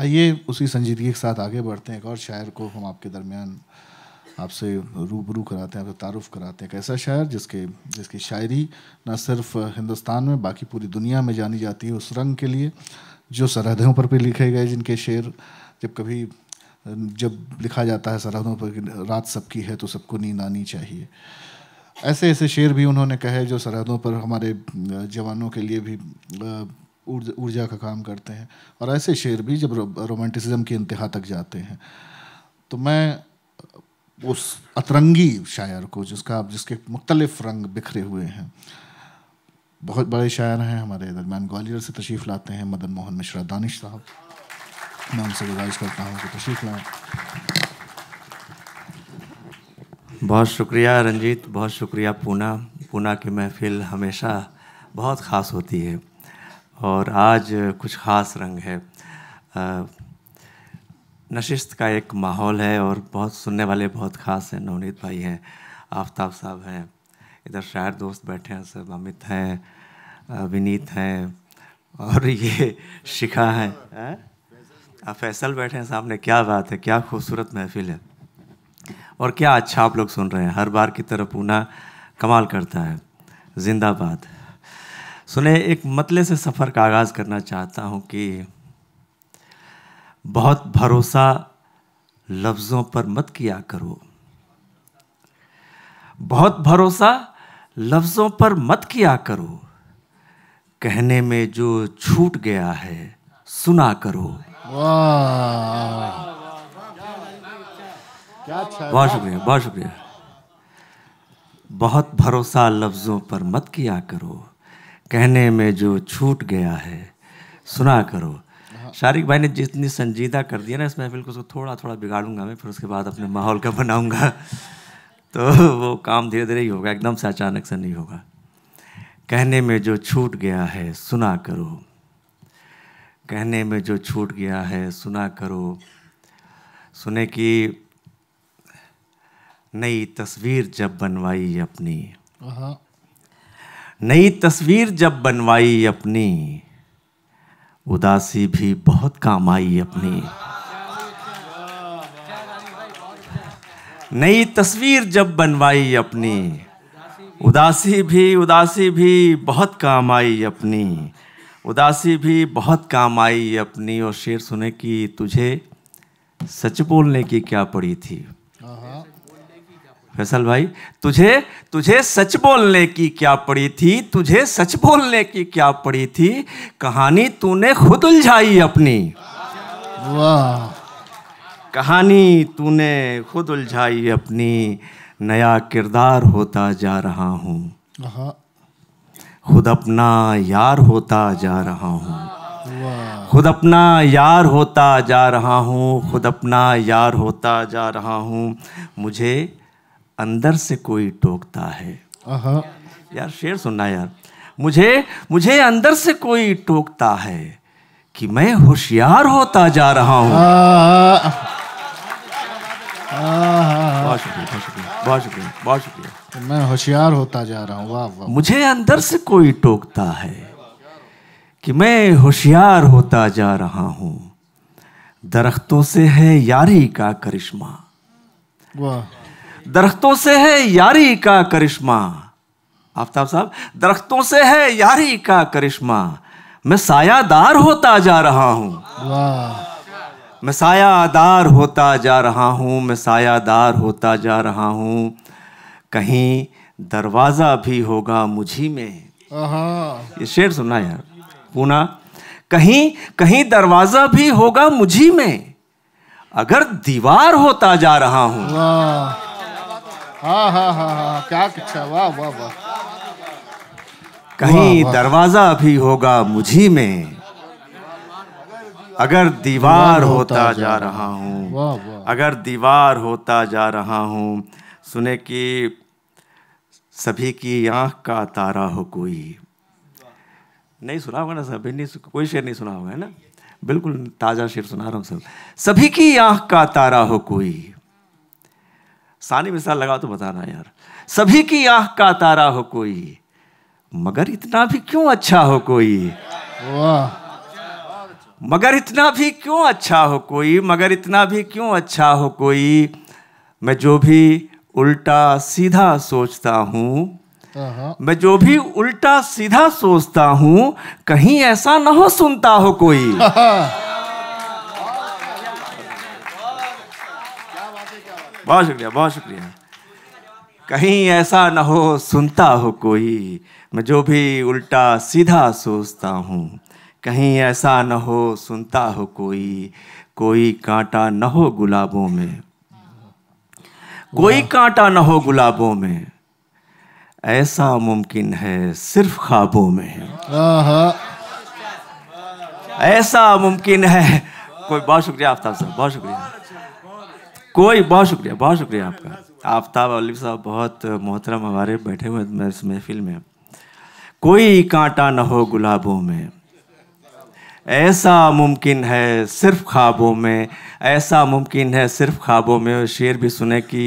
आइए उसी संजीदगी के साथ आगे बढ़ते हैं एक और शायर को हम आपके दरमियान आपसे रूबरू कराते हैं आपसे तारुफ कराते हैं एक ऐसा शायर जिसके जिसकी शायरी न सिर्फ हिंदुस्तान में बाकी पूरी दुनिया में जानी जाती है उस रंग के लिए जो सरहदों पर भी लिखे गए जिनके शेर जब कभी जब लिखा जाता है सरहदों पर रात सबकी है तो सबको नींद आनी चाहिए ऐसे ऐसे शेर भी उन्होंने कहे जो सरहदों पर हमारे जवानों के लिए भी ऊर्जा का काम करते हैं और ऐसे शेर भी जब रोमांटिसिज्म की इंतहा तक जाते हैं तो मैं उस अतरंगी शायर को जिसका जिसके मुख्तलिफ रंग बिखरे हुए हैं बहुत बड़े शायर हैं हमारे दरमियान ग्वालियर से तशरीफ़ लाते हैं मदन मोहन मिश्रा दानिश साहब मैं उनसे गुजारिश करता हूँ कि तशरीफ़ लाएँ बहुत शुक्रिया रंजीत बहुत शुक्रिया पूना पूना की महफिल हमेशा बहुत ख़ास होती है और आज कुछ ख़ास रंग है नशिस्त का एक माहौल है और बहुत सुनने वाले बहुत ख़ास हैं नवनीत भाई हैं आफ्ताब साहब हैं इधर शायर दोस्त बैठे हैं सब अमित हैं विनीत हैं और ये शिखा हैं आप फैसल बैठे हैं सामने क्या बात है क्या खूबसूरत महफिल है और क्या अच्छा आप लोग सुन रहे हैं हर बार की तरह पूना कमाल करता है जिंदाबाद सुने एक मतले से सफ़र का आगाज़ करना चाहता हूँ कि बहुत भरोसा लफ्ज़ों पर मत किया करो बहुत भरोसा लफ्ज़ों पर मत किया करो कहने में जो छूट गया है सुना करो बहुत शुक्रिया बहुत शुक्रिया बहुत भरोसा लफ्ज़ों पर मत किया करो कहने में जो छूट गया है सुना करो हाँ। शारिक भाई ने जितनी संजीदा कर दिया ना इस महफिल को उसको थोड़ा थोड़ा बिगाड़ूंगा मैं फिर उसके बाद अपने माहौल का बनाऊंगा तो वो काम धीरे धीरे ही होगा एकदम से अचानक से नहीं होगा कहने में जो छूट गया है सुना करो कहने में जो छूट गया है सुना करो सुने की नई तस्वीर जब बनवाई अपनी हाँ। नई तस्वीर जब बनवाई अपनी उदासी भी बहुत काम आई अपनी नई तस्वीर जब बनवाई अपनी उदासी भी उदासी भी बहुत काम आई अपनी उदासी भी बहुत काम आई अपनी और शेर सुने कि तुझे सच बोलने की क्या पड़ी थी फैसल भाई तुझे तुझे सच बोलने की क्या पड़ी थी तुझे सच बोलने की क्या पड़ी थी कहानी तूने खुद उलझाई अपनी वाह कहानी तूने खुद उलझाई अपनी नया किरदार होता जा रहा हूँ खुद अपना यार होता जा रहा हूँ खुद अपना यार होता जा रहा हूँ खुद अपना यार होता जा रहा हूँ मुझे अंदर से कोई टोकता है यार शेर सुनना यार मुझे मुझे अंदर से कोई टोकता है कि मैं होशियार होता जा रहा हूं बहुत शुक्रिया बहुत शुक्रिया बहुत शुक्रिया बहुत शुक्रिया मैं होशियार होता जा रहा हूँ वाह वाह मुझे अंदर से कोई टोकता है कि मैं होशियार होता जा रहा हूँ दरख्तों से है यारी का करिश्मा वाह दरख्तों से है यारी का करिश्मा आफ्ताब साहब दरख्तों से है यारी का करिश्मा मैं सायादार होता जा रहा हूं मैं सायादार होता जा रहा हूं मैं सायादार होता जा रहा हूं कहीं दरवाज़ा भी होगा मुझी में ये शेर सुनना यार पूना कहीं कहीं दरवाज़ा भी होगा मुझी में अगर दीवार होता जा रहा हूं हाँ, हाँ हाँ हाँ हाँ क्या अच्छा वाह वाह वाह कहीं दरवाजा भी होगा मुझी में अगर दीवार होता जा रहा हूँ अगर दीवार होता जा रहा हूँ सुने कि सभी की आँख का तारा हो कोई नहीं सुना होगा ना सभी नहीं कोई शेर नहीं सुना होगा है ना बिल्कुल ताज़ा शेर सुना रहा हूँ सब सभी की आँख का तारा हो कोई सारी मिसाल लगा तो बताना यार सभी की आंख का तारा हो कोई मगर इतना भी क्यों अच्छा हो कोई मगर इतना भी क्यों अच्छा हो कोई मगर इतना भी क्यों अच्छा हो कोई मैं जो भी उल्टा सीधा सोचता हूँ हाँ। मैं जो भी उल्टा सीधा सोचता हूँ कहीं ऐसा ना हो सुनता हो कोई हाँ। बहुत शुक्रिया बहुत शुक्रिया कहीं ऐसा ना हो सुनता हो कोई मैं जो भी उल्टा सीधा सोचता हूँ कहीं ऐसा न हो सुनता हो कोई कोई कांटा न हो गुलाबों में कोई कांटा न हो गुलाबों में ऐसा मुमकिन है सिर्फ ख्वाबों में ऐसा मुमकिन है कोई बहुत शुक्रिया आफ्ताब साहब बहुत शुक्रिया कोई बहुत शुक्रिया बहुत शुक्रिया आपका आफ्ताब अलीफ साहब बहुत मोहतरम हमारे बैठे हुए इस महफिल में कोई कांटा न हो गुलाबों में ऐसा मुमकिन है सिर्फ ख्वाबों में ऐसा मुमकिन है सिर्फ ख्वाबों में शेर भी सुने कि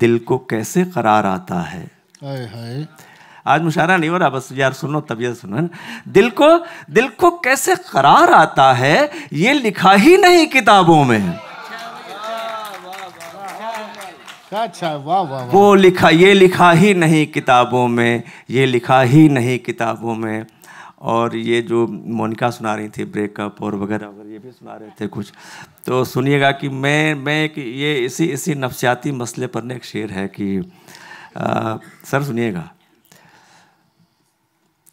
दिल को कैसे करार आता है आए हाय आज मुशारा नहीं हो रहा बस यार सुनो तबीयत सुनो दिल को दिल को कैसे करार आता है ये लिखा ही नहीं किताबों में अच्छा वाह वाह वा। वो लिखा ये लिखा ही नहीं किताबों में ये लिखा ही नहीं किताबों में और ये जो मोनिका सुना रही थी ब्रेकअप और वगैरह वगैरह ये भी सुना रहे थे कुछ तो सुनिएगा कि मैं मैं एक ये इसी इसी नफसियाती मसले पर एक शेर है कि आ, सर सुनिएगा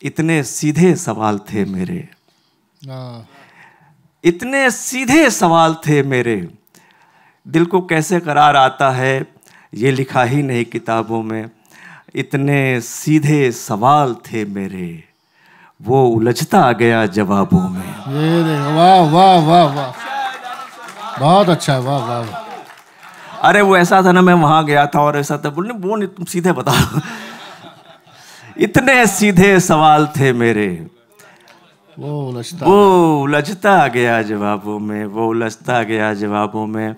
इतने सीधे सवाल थे मेरे हाँ। इतने सीधे सवाल थे मेरे दिल को कैसे करार आता है ये लिखा ही नहीं किताबों में इतने सीधे सवाल थे मेरे वो उलझता गया जवाबों में ये देखो वाह वाह वाह वाह बहुत अच्छा वाह वाह अरे वो ऐसा था ना मैं वहां गया था और ऐसा था बोलने वो तुम सीधे बताओ इतने सीधे सवाल थे मेरे वो उलझता वो उलझता गया जवाबों में वो उलझता गया जवाबों में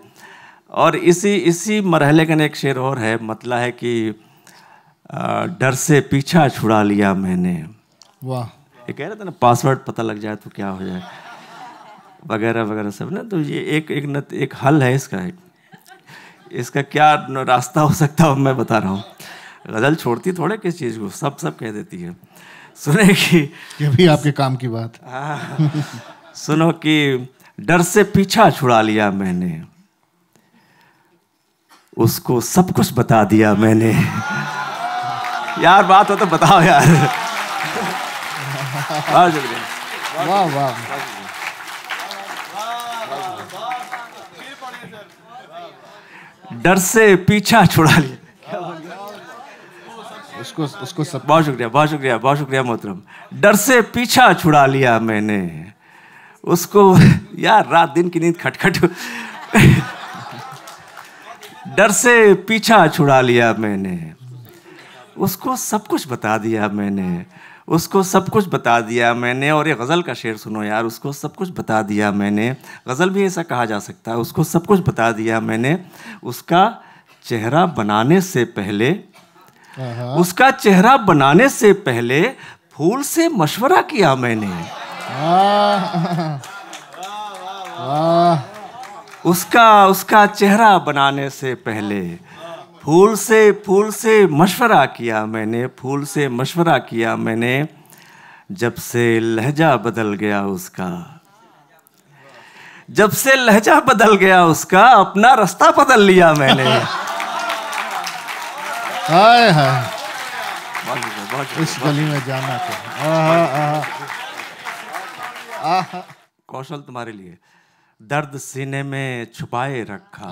और इसी इसी मरहले का एक शेर और है मतलब है कि डर से पीछा छुड़ा लिया मैंने वाह ये कह रहे थे ना पासवर्ड पता लग जाए तो क्या हो जाए वगैरह वगैरह सब ना तो ये एक एक न, एक हल है इसका एक इसका क्या रास्ता हो सकता है मैं बता रहा हूँ गज़ल छोड़ती थोड़े किस चीज़ को सब सब कह देती है सुने कि ये भी आपके काम की बात आ, हाँ। सुनो कि डर से पीछा छुड़ा लिया मैंने उसको सब कुछ बता दिया मैंने यार बात हो तो बताओ यार वाह वाह डर से पीछा छुड़ा लिया उसको उसको सब बहुत शुक्रिया बहुत शुक्रिया बहुत शुक्रिया मोहतरम डर से पीछा छुड़ा लिया मैंने उसको यार रात दिन की नींद खटखट डर से पीछा छुड़ा लिया मैंने उसको सब कुछ बता दिया मैंने उसको सब कुछ बता दिया मैंने और ये गज़ल का शेर सुनो यार उसको सब कुछ बता दिया मैंने गज़ल भी ऐसा कहा जा सकता है उसको सब कुछ बता दिया मैंने उसका चेहरा बनाने से पहले हाँ। उसका चेहरा बनाने से पहले फूल से मशवरा किया मैंने हाँ। वाह वाह उसका उसका चेहरा बनाने से पहले फूल से फूल से मशवरा किया मैंने फूल से मशवरा किया मैंने जब से लहजा बदल गया उसका जब से लहजा बदल गया उसका अपना रास्ता बदल लिया मैंने हाय हाय इस गली में जाना था तो। कौशल तुम्हारे लिए दर्द सीने में छुपाए रखा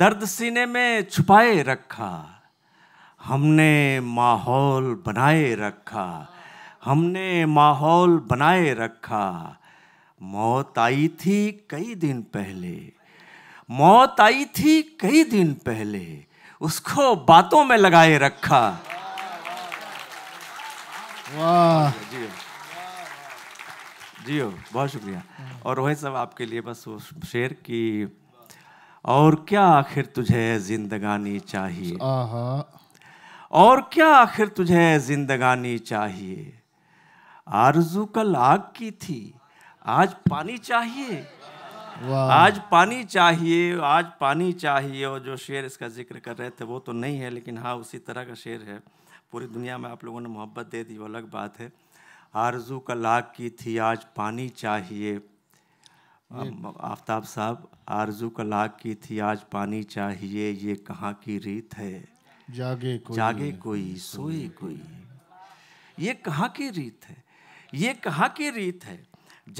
दर्द सीने में छुपाए रखा हमने माहौल बनाए रखा हमने माहौल बनाए रखा मौत आई थी कई दिन पहले मौत आई थी कई दिन पहले उसको बातों में लगाए रखा वाह जी हो बहुत शुक्रिया हाँ। और वही सब आपके लिए बस वो शेर की और क्या आखिर तुझे जिंदगानी चाहिए और क्या आखिर तुझे जिंदगानी चाहिए आरजू कल आग की थी आज पानी चाहिए आज पानी चाहिए आज पानी चाहिए और जो शेर इसका जिक्र कर रहे थे वो तो नहीं है लेकिन हाँ उसी तरह का शेर है पूरी दुनिया में आप लोगों ने मोहब्बत दे दी वो अलग बात है आरजू कलाक की थी आज पानी चाहिए आफ्ताब साहब आरजू कलाक की थी आज पानी चाहिए ये कहाँ की रीत है जागे कोई जागे कोई सोए कोई ये कहाँ की रीत है ये कहाँ की रीत है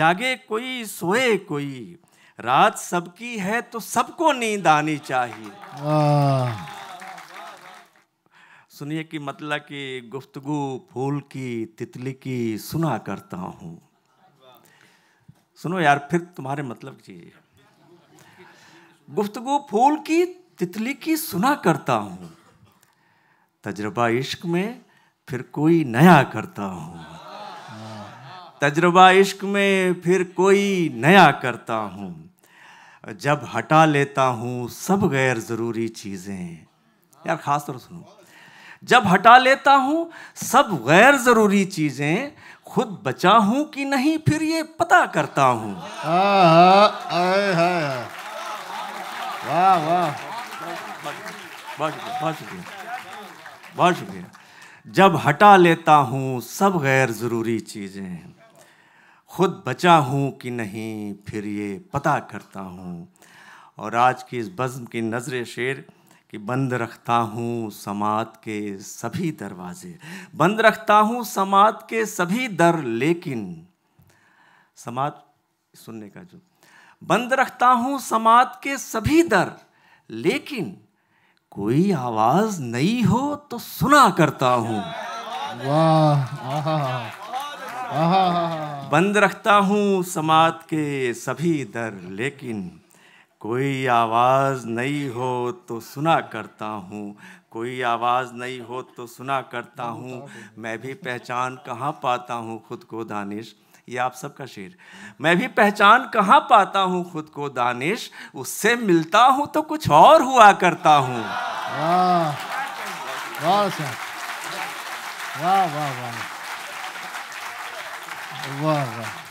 जागे कोई सोए कोई रात सबकी है तो सबको नींद आनी चाहिए सुनिए कि मतलब कि गुफ्तगु फूल की तितली की सुना करता हूँ सुनो यार फिर तुम्हारे मतलब चीज गुफ्तगु फूल की तितली की सुना करता हूँ तजर्बा इश्क में फिर कोई नया करता हूँ तजर्बा इश्क में फिर कोई नया करता हूँ जब हटा लेता हूँ सब गैर ज़रूरी चीज़ें यार ख़ास तौर सुनो जब हटा लेता हूँ सब गैर ज़रूरी चीज़ें खुद बचा हूँ कि नहीं फिर ये पता करता हूँ हाँ, हाँ, बहुत शुक्रिया जब हटा लेता हूँ सब गैर ज़रूरी चीज़ें खुद बचा हूँ कि नहीं फिर ये पता करता हूँ और आज की इस बज़म की नज़र शेर कि बंद रखता हूँ समात के सभी दरवाजे बंद रखता हूँ समात के सभी दर लेकिन समात सुनने का जो बंद रखता हूँ समात के सभी दर लेकिन कोई आवाज नहीं हो तो सुना करता हूँ बंद रखता हूँ समात के सभी दर लेकिन कोई आवाज़ नहीं हो तो सुना करता हूँ कोई आवाज़ नहीं हो तो सुना करता हाँ, हूँ मैं भी पहचान कहाँ पाता हूँ खुद को दानिश ये आप सबका शेर मैं भी पहचान कहाँ पाता हूँ खुद को दानिश उससे मिलता हूँ तो कुछ और हुआ करता हूँ वाह वाह वाह वाह वाह